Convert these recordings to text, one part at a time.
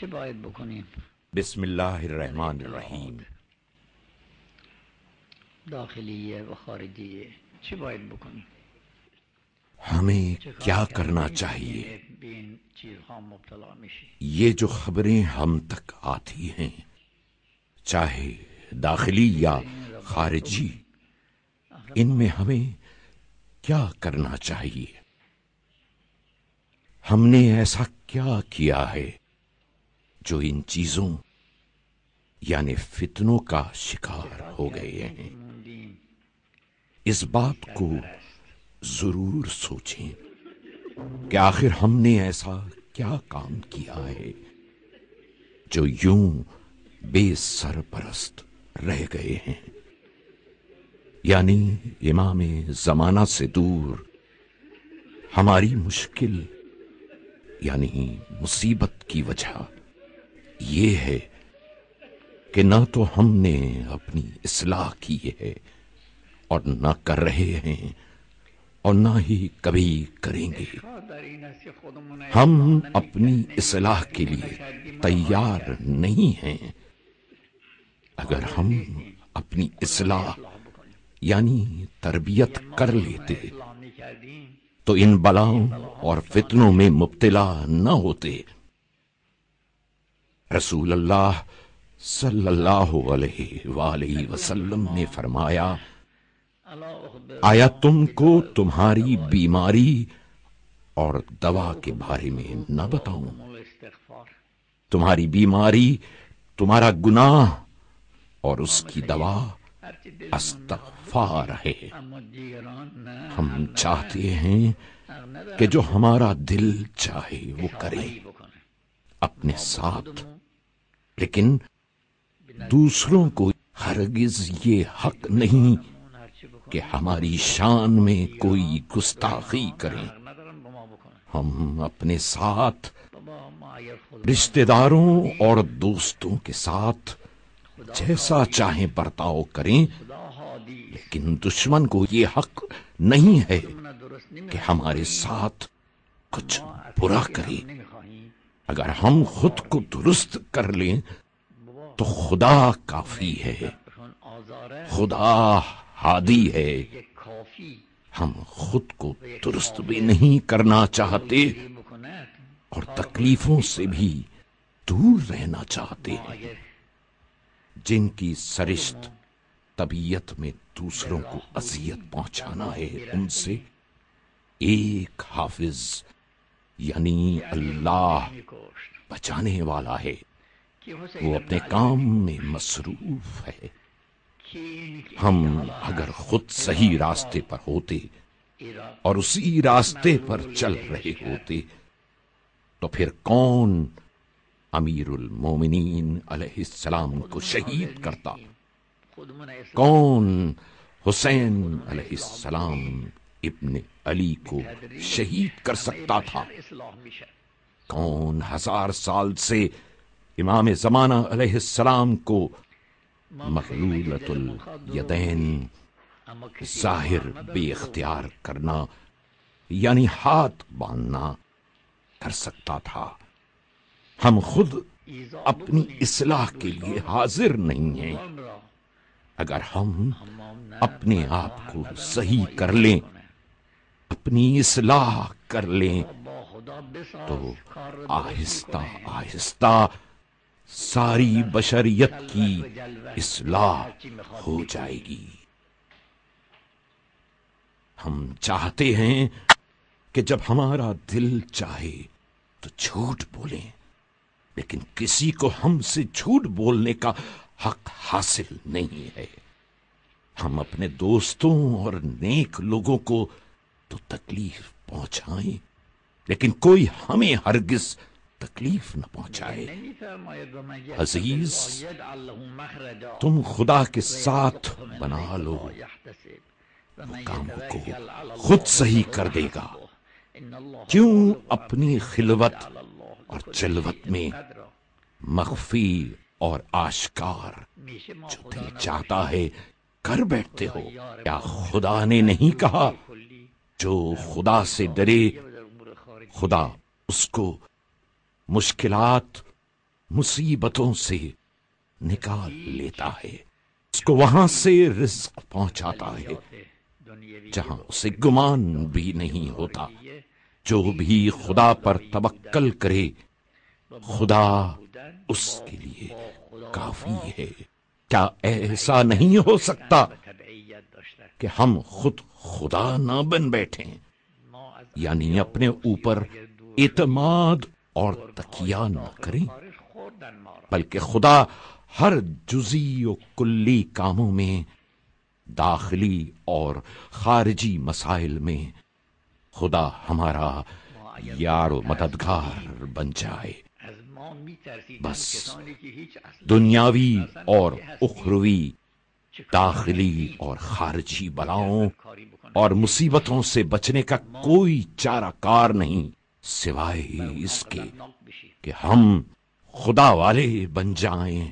شباید بکنیم بسم الله الرحمن الرحیم داخلیه و خارجیه چه باید بکنیم हमें क्या करना चाहिए ये जो खबरें हम तक आती हैं चाहे दाखिली या खारिजी इनमें हमें क्या करना चाहिए हमने ऐसा क्या किया है जो इन चीजों यानी फितनों का शिकार हो गए हैं इस बात को जरूर सोचें कि आखिर हमने ऐसा क्या काम किया है जो यूं बेसरपरस्त रह गए हैं यानी इमाम जमाना से दूर हमारी मुश्किल यानी मुसीबत की वजह ये है कि ना तो हमने अपनी इसलाह की है और ना कर रहे हैं और ना ही कभी करेंगे हम अपनी इसलाह के लिए तैयार नहीं हैं अगर हम अपनी इसलाह यानी तरबियत कर लेते तो इन बलाओं और फितनों में मुब्तला न होते रसूल अल्लाह सल्लल्लाहु अलैहि वसल्लम ने फरमाया आया तुमको तुम्हारी बीमारी और दवा के बारे में न बताऊं तुम्हारी बीमारी तुम्हारा गुनाह और उसकी दवा अस्तफार है हम चाहते हैं कि जो हमारा दिल चाहे वो करे अपने साथ लेकिन दूसरों को हरगिज ये हक नहीं कि हमारी शान में कोई गुस्ताखी करें हम अपने साथ रिश्तेदारों और दोस्तों के साथ जैसा चाहे बर्ताव करें लेकिन दुश्मन को ये हक नहीं है कि हमारे साथ कुछ बुरा करे अगर हम खुद को दुरुस्त कर लें तो खुदा काफी है खुदा हादी है हम खुद को दुरुस्त भी नहीं करना चाहते और तकलीफों से भी दूर रहना चाहते हैं जिनकी सरिश्त तबीयत में दूसरों को अजियत पहुंचाना है उनसे एक हाफिज यानी अल्लाह बचाने वाला है वो अपने काम में मसरूफ है हम अगर खुद सही रास्ते पर होते और उसी रास्ते पर चल रहे होते तो फिर कौन अमीरुल मोमिनीन अलैहिस्सलाम को शहीद करता कौन हुसैन अलैहिस्सलाम इब्ने अली को शहीद कर सकता था कौन हजार साल से इमाम जमाना को यदेन जाहिर बेख्तियार करना यानी हाथ बांधना कर सकता था हम खुद अपनी इसलाह के लिए हाजिर नहीं हैं अगर हम अपने आप को सही कर लें अपनी इसलाह कर लें तो आहिस्ता आहिस्ता सारी बशरियत की इसलाह हो जाएगी हम चाहते हैं कि जब हमारा दिल चाहे तो झूठ बोलें लेकिन किसी को हमसे झूठ बोलने का हक हासिल नहीं है हम अपने दोस्तों और नेक लोगों को तो तकलीफ पहुंचाएं लेकिन कोई हमें हरगिज़ तकलीफ न पहुंचाए अजीज तुम खुदा के साथ बना लो काम को खुद सही कर देगा क्यों अपनी खिलवत और चिलवत में मख्फी और आशकार जो दिल चाहता है कर बैठते हो क्या खुदा ने नहीं कहा जो खुदा से डरे खुदा उसको मुश्किलात मुसीबतों से निकाल लेता है उसको वहां से रिस्क पहुंचाता है जहां उसे गुमान भी नहीं होता जो भी खुदा पर तबक्कल करे खुदा उसके लिए काफी है क्या ऐसा नहीं हो सकता कि हम खुद खुदा ना बन बैठे यानी अपने ऊपर इतमाद और तकिया न करें बल्कि खुदा हर जुजी व कुल्ली कामों में दाखिली और खारजी मसाइल में खुदा हमारा यार मददगार बन जाए बस दुनियावी और उखरवी दाखिली और खारजी बलाओं और मुसीबतों से बचने का कोई चाराकार नहीं सिवाय ही इसके कि हम खुदा वाले बन जाएं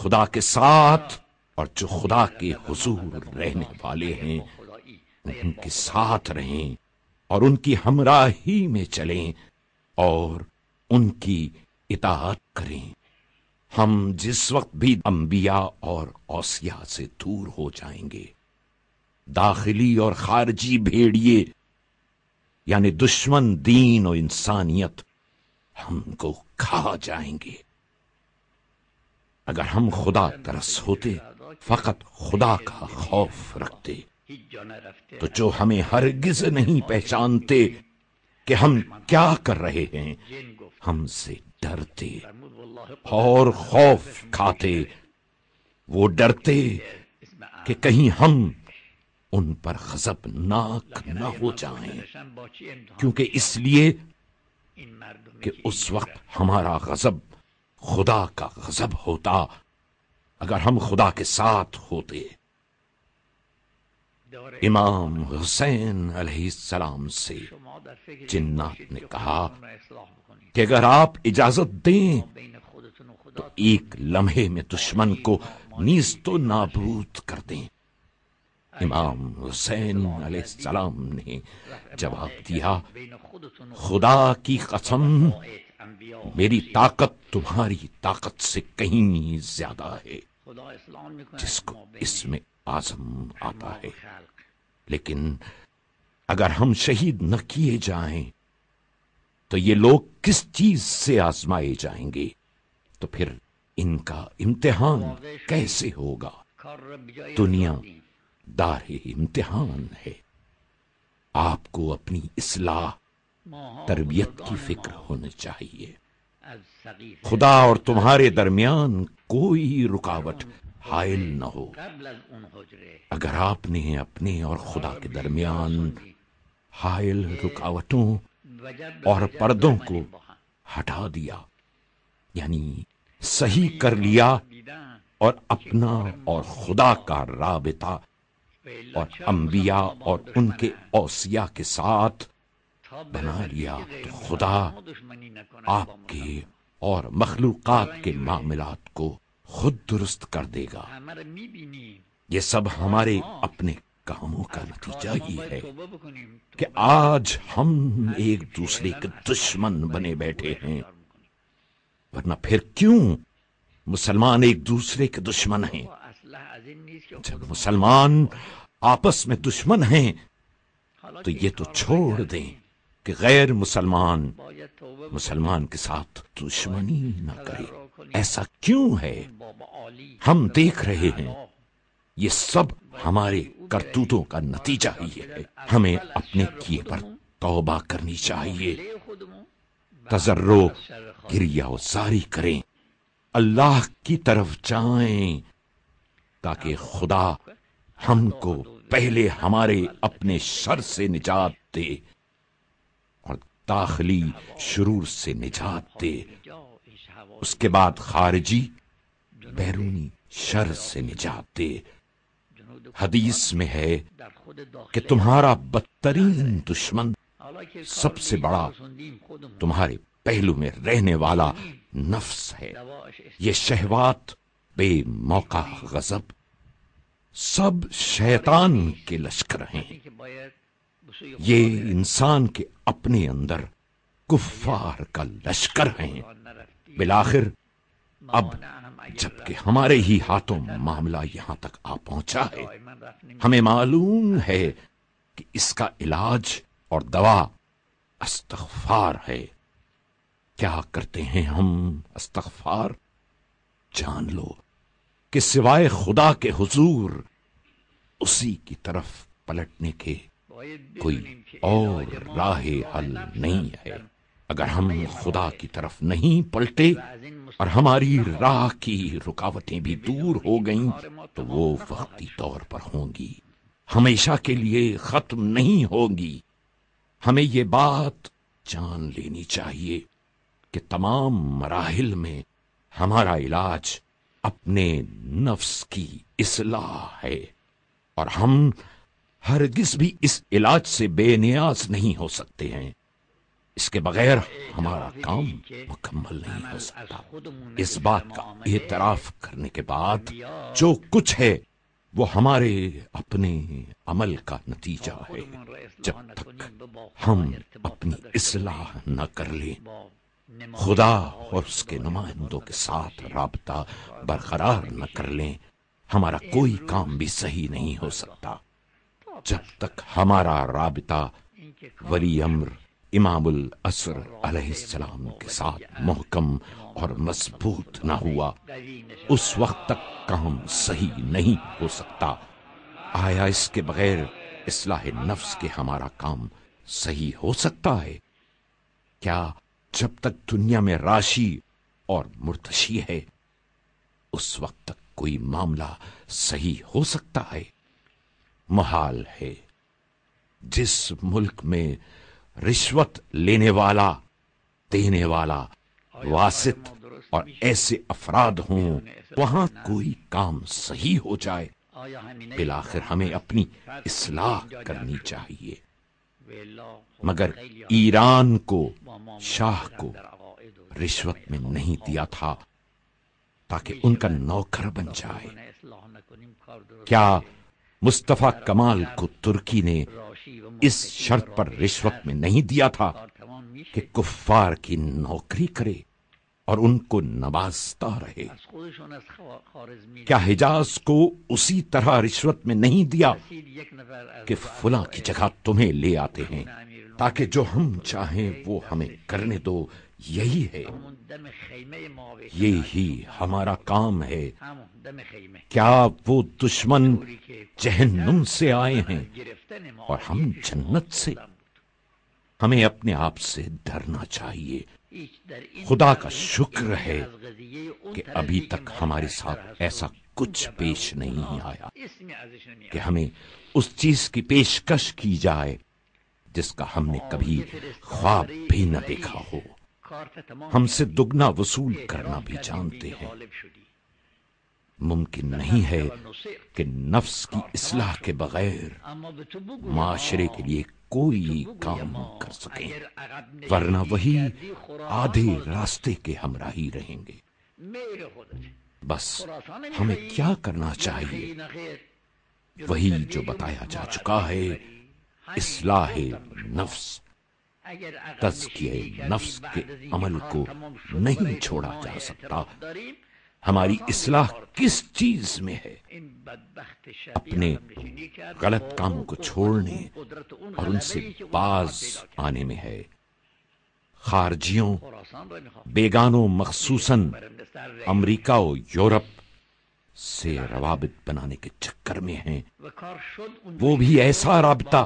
खुदा के साथ और जो खुदा के हुजूर रहने वाले हैं उनके साथ रहें और उनकी हमराही में चलें और उनकी इतात करें हम जिस वक्त भी अंबिया और औसिया से दूर हो जाएंगे दाखिली और खारजी भेड़िए यानी दुश्मन दीन और इंसानियत हमको खा जाएंगे अगर हम खुदा तरस होते फकत खुदा का खौफ रखते तो जो हमें हरगिज नहीं पहचानते कि हम क्या कर रहे हैं हमसे डरते और खौफ खाते वो डरते कि कहीं हम उन पर गजब नाक न ना हो जाए क्योंकि इसलिए कि उस वक्त हमारा गजब खुदा का गजब होता अगर हम खुदा के साथ होते इमाम हुसैन सलाम से जिन्नात ने कहा कि अगर आप इजाजत दें तो एक लम्हे में दुश्मन को नीज तो नाबूद कर दें इमाम हुसैन सलाम ने जवाब दिया खुदा की कसम मेरी ताकत तुम्हारी ताकत से कहीं ज्यादा है जिसको इसमें आजम आता है लेकिन अगर हम शहीद न किए जाएं, तो ये लोग किस चीज से आजमाए जाएंगे तो फिर इनका इम्तिहान कैसे होगा दुनिया दार इम्तिहान है आपको अपनी इसलाह तरबियत की फिक्र होनी चाहिए खुदा और तुम्हारे दरमियान कोई रुकावट हायल न हो अगर आपने अपने और खुदा के दरमियान हायल रुकावटों और पर्दों को हटा दिया यानी सही कर लिया और अपना और खुदा का राबता और अम्बिया अच्छा और उनके औसिया के साथ बना लिया तो खुदा आपके और मखलूक के मामलात को खुद दुरुस्त कर देगा ये सब हमारे हाँ। अपने कामों का नतीजा ही है तो कि आज हम एक दूसरे के दुश्मन बने बैठे हैं वरना फिर क्यों मुसलमान एक दूसरे के दुश्मन हैं जब मुसलमान आपस में दुश्मन हैं तो ये तो छोड़ दें कि गैर मुसलमान मुसलमान के साथ दुश्मनी न करे ऐसा क्यों है हम देख रहे हैं ये सब हमारे करतूतों का नतीजा ही है हमें अपने किए पर तौबा करनी चाहिए तजर्रो गिरिया सारी करें अल्लाह की तरफ जाएं ताकि खुदा हमको पहले हमारे अपने शर से निजात दे और दाखिली शुरूर से निजात दे उसके बाद खारजी बैरूनी शर से निजात दे हदीस में है कि तुम्हारा बदतरीन दुश्मन सबसे बड़ा तुम्हारे पहलू में रहने वाला नफ्स है ये शहवात बेमौका गजब सब शैतान के लश्कर हैं ये इंसान के अपने अंदर कुफार का लश्कर हैं बिलाखिर अब जबकि हमारे ही हाथों मामला यहां तक आ पहुंचा है हमें मालूम है कि इसका इलाज और दवा अस्तगफार है क्या करते हैं हम अस्तगफार जान लो कि सिवाय खुदा के हुजूर उसी की तरफ पलटने के कोई और राह हल नहीं है अगर हम खुदा की तरफ नहीं पलटे और हमारी राह की रुकावटें भी दूर हो गईं तो वो वक्ती तौर पर होंगी हमेशा के लिए खत्म नहीं होगी हमें ये बात जान लेनी चाहिए कि तमाम मराहल में हमारा इलाज अपने नफ्स की इसलाह है और हम हरगिज भी इस इलाज से बेनियाज नहीं हो सकते हैं इसके बगैर हमारा काम मुकम्मल नहीं हो सकता इस बात का एतराफ करने के बाद जो कुछ है वो हमारे अपने अमल का नतीजा है जब तक हम अपनी इसलाह न कर लें खुदा और उसके नुमाइंदों के साथ रबता बरकरार न कर लें हमारा कोई काम भी सही नहीं हो सकता जब तक हमारा रबता वली अम्र इमामुल असर अलैहिस्सलाम के साथ मोहकम और मजबूत ना हुआ उस वक्त तक काम सही नहीं हो सकता आया इसके बगैर इसलाह नफ्स के हमारा काम सही हो सकता है क्या जब तक दुनिया में राशि और मुर्तशी है उस वक्त तक कोई मामला सही हो सकता है महाल है जिस मुल्क में रिश्वत लेने वाला देने वाला वासित और ऐसे अफराद हों वहां कोई काम सही हो जाए बिलाखिर हमें अपनी इसलाह करनी चाहिए मगर ईरान को शाह को रिश्वत में नहीं दिया था ताकि उनका नौकर बन जाए क्या मुस्तफा कमाल को तुर्की ने इस शर्त पर रिश्वत में नहीं दिया था कि कुफार की नौकरी करे और उनको नवाजता रहे क्या हिजाज को उसी तरह रिश्वत में नहीं दिया कि फुला की जगह तुम्हें ले आते हैं ताकि जो हम चाहें वो हमें करने दो यही है यही हमारा काम है क्या वो दुश्मन जहन्नुम से आए हैं और हम जन्नत से हमें अपने आप से डरना चाहिए खुदा का शुक्र है कि अभी तक हमारे साथ ऐसा कुछ पेश नहीं आया कि हमें उस चीज की पेशकश की जाए जिसका हमने कभी ख्वाब भी न देखा हो हमसे दुगना वसूल करना भी जानते हैं मुमकिन नहीं है कि नफ्स की इसलाह के बगैर माशरे के लिए कोई काम कर सके वरना वही आधे रास्ते के हमरा ही रहेंगे बस हमें क्या करना चाहिए वही जो बताया जा चुका है इसलाह नफ्स तस्किए नफ्स के अमल को नहीं छोड़ा जा सकता हमारी इसलाह किस चीज में है अपने गलत कामों को छोड़ने और उनसे बाज आने में है खारजियों बेगानों मखसूसन अमरीका और यूरोप से रवाबित बनाने के चक्कर में हैं वो भी ऐसा रबता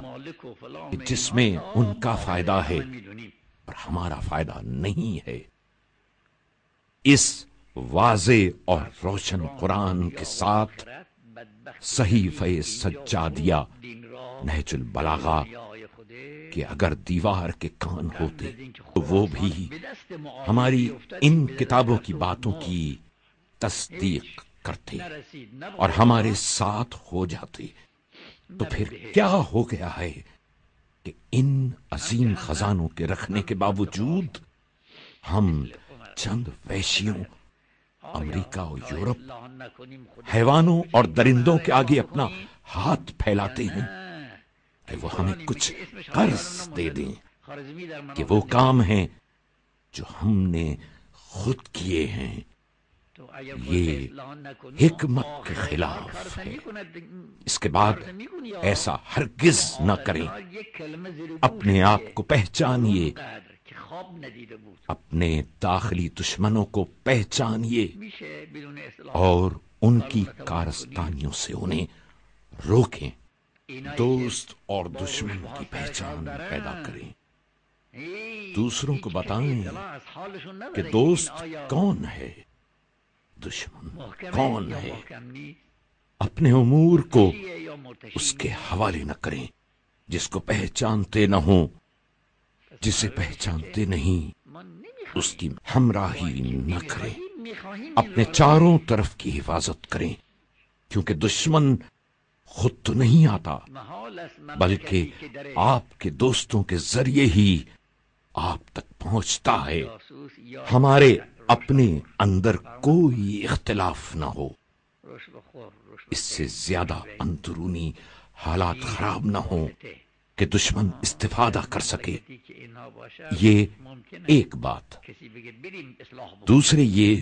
जिसमें उनका फायदा है और हमारा फायदा नहीं है इस वाजे और रोशन कुरान के साथ सहीफ सज्जा दिया नहजुल बलागा कि अगर दीवार के कान होते तो वो भी हमारी इन किताबों की बातों की तस्दीक करते और हमारे साथ हो जाते तो फिर क्या हो गया है कि इन अजीम खजानों के रखने के बावजूद हम चंद वैशियों अमेरिका और यूरोप हैवानों और दरिंदों के आगे अपना हाथ फैलाते हैं कि वो हमें कुछ कर्ज दे दें कि वो काम हैं जो हमने खुद किए हैं ये हिकमत के खिलाफ है इसके बाद ऐसा हरगिज न करें अपने आप को पहचानिए अपने दाखिली दुश्मनों को पहचानिए और उनकी कारस्तानियों से उन्हें रोके दोस्त और दुश्मन की पहचान पैदा करें दूसरों को बताएं कि दोस्त कौन है दुश्मन कौन है अपने उमूर को उसके हवाले न करें जिसको पहचानते न हों जिसे पहचानते नहीं उसकी हमराही न करें अपने चारों तरफ की हिफाजत करें क्योंकि दुश्मन खुद तो नहीं आता बल्कि आपके दोस्तों के जरिए ही आप तक पहुंचता है हमारे अपने अंदर कोई इख्तलाफ ना हो इससे ज्यादा अंदरूनी हालात खराब ना हो कि दुश्मन इस्तेफादा कर सके ये एक बात दूसरे ये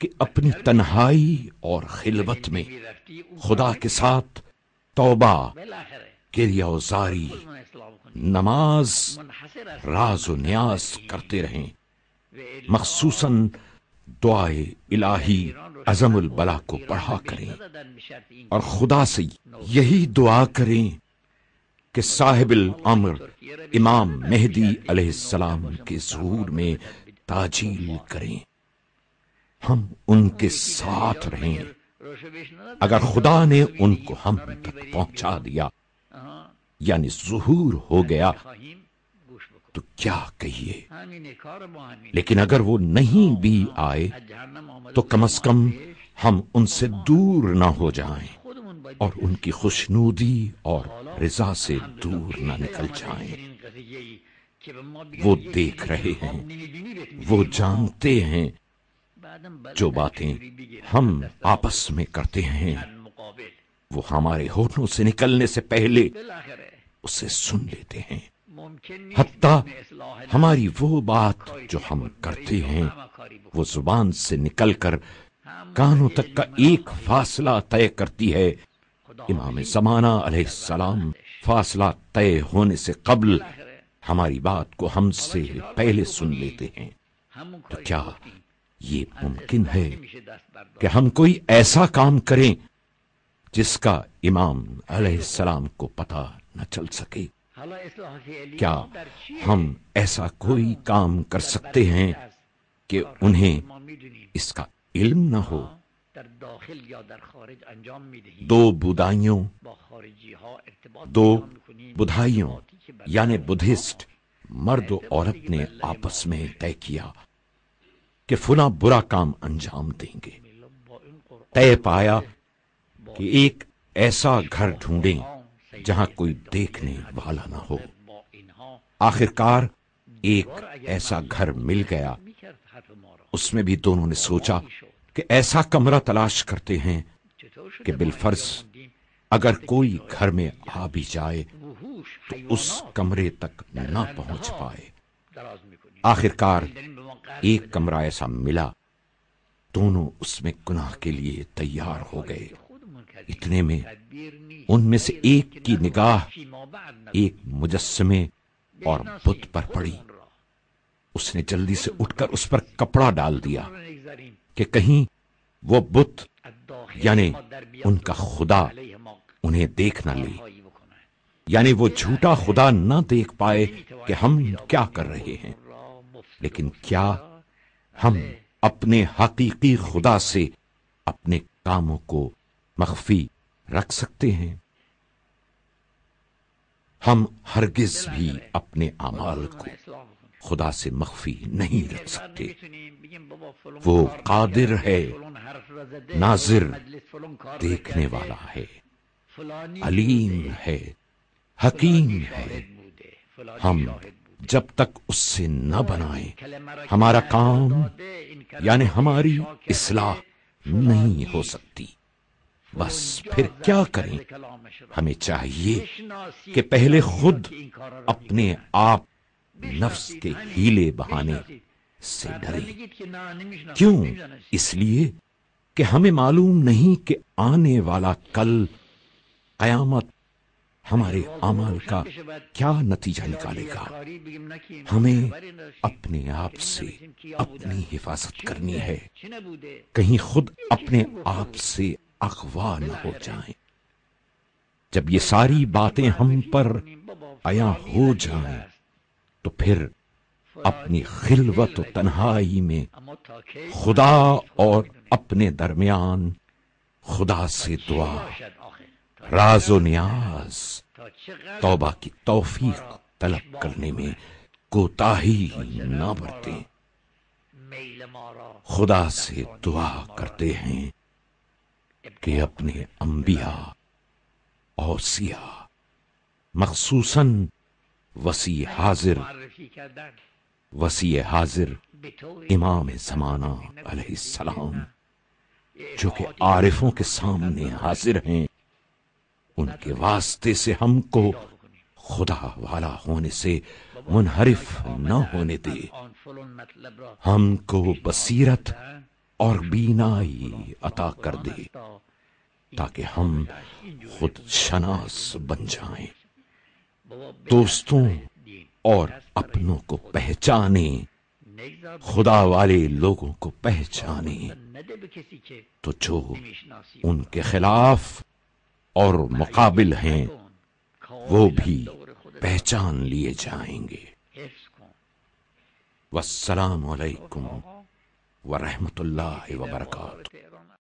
कि अपनी तन्हाई और खिलवत में खुदा के साथ तोबा किरियाजारी नमाज राज न्याज करते रहें मखसूस दुआ इलाही अजमुल बला को पढ़ा करें और खुदा से यही दुआ करें कि साहिबिल अमर इमाम मेहदी सलाम के जहूर में ताजील करें हम उनके साथ रहें अगर खुदा ने उनको हम तक पहुंचा दिया यानी जहूर हो गया तो क्या कहिए लेकिन अगर वो नहीं भी आए तो कम अज कम हम उनसे दूर ना हो जाएं और उनकी खुशनूदी और रिजा से दूर ना निकल जाएं। वो देख रहे हैं वो जानते हैं जो बातें हम आपस में करते हैं वो हमारे होठों से निकलने से पहले उसे सुन लेते हैं हत्ता हमारी वो बात जो हम करते हैं वो जुबान से निकलकर कानों तक का एक फासला तय करती है इमाम समाना सलाम फासला तय होने से कबल हमारी बात को हमसे पहले सुन लेते हैं तो क्या ये मुमकिन है कि हम कोई ऐसा काम करें जिसका इमाम सलाम को पता न चल सके क्या हम ऐसा कोई काम कर सकते हैं कि उन्हें इसका इल्म न हो दो बुदाइयों दो बुधाइयों यानी बुद्धिस्ट मर्द औरत ने आपस में तय किया कि फुला बुरा काम अंजाम देंगे तय पाया कि एक ऐसा घर ढूंढें जहां कोई देखने वाला ना हो आखिरकार एक ऐसा घर मिल गया उसमें भी दोनों ने सोचा कि ऐसा कमरा तलाश करते हैं कि बिलफर्ज अगर कोई घर में आ भी जाए तो उस कमरे तक ना पहुंच पाए आखिरकार एक कमरा ऐसा मिला दोनों उसमें गुनाह के लिए तैयार हो गए इतने में उनमें से एक की निगाह एक मुजस्मे और बुत पर पड़ी उसने जल्दी से उठकर उस पर कपड़ा डाल दिया कि कहीं वो बुत यानी उनका खुदा उन्हें देख ना ले यानी वो झूठा खुदा ना देख पाए कि हम क्या कर रहे हैं लेकिन क्या हम अपने हकीकी खुदा से अपने कामों को मख्फी रख सकते हैं हम हरगिज भी अपने अमाल को खुदा से मख्फी नहीं रख सकते वो कादिर है नाजिर देखने वाला है अलीम है हकीम है हम जब तक उससे न बनाए हमारा काम यानी हमारी इसलाह नहीं हो सकती बस फिर क्या करें हमें चाहिए कि पहले खुद अपने आप नफ्स के हीले बहाने से डरे क्यों इसलिए कि हमें मालूम नहीं कि आने वाला कल कयामत हमारे अमाल का क्या नतीजा निकालेगा हमें अपने आप से अपनी हिफाजत करनी है कहीं खुद अपने आप से अगवा न हो जाएं। जब ये सारी बातें हम पर आया हो जाएं, तो फिर अपनी खिलवत तन्हाई में खुदा और अपने दरमियान खुदा से दुआ राजो न्याज तौबा की तौफीक तलब करने में कोताही ना बरते खुदा से दुआ करते हैं कि अपने अंबिया औसिया मखसूसन वसी हाजिर वसी हाजिर इमाम जमाना सलाम जो कि आरिफों के सामने हाजिर हैं उनके वास्ते से हमको खुदा वाला होने से मुनहरिफ न होने दे हमको बसीरत और बीनाई अता कर दे ताकि हम खुद शनास बन जाएं दोस्तों और अपनों को पहचाने खुदा वाले लोगों को पहचाने तो जो उनके खिलाफ और मुकाबिल हैं वो भी पहचान लिए जाएंगे वसलाम वरहमत वरहमतुल्लाह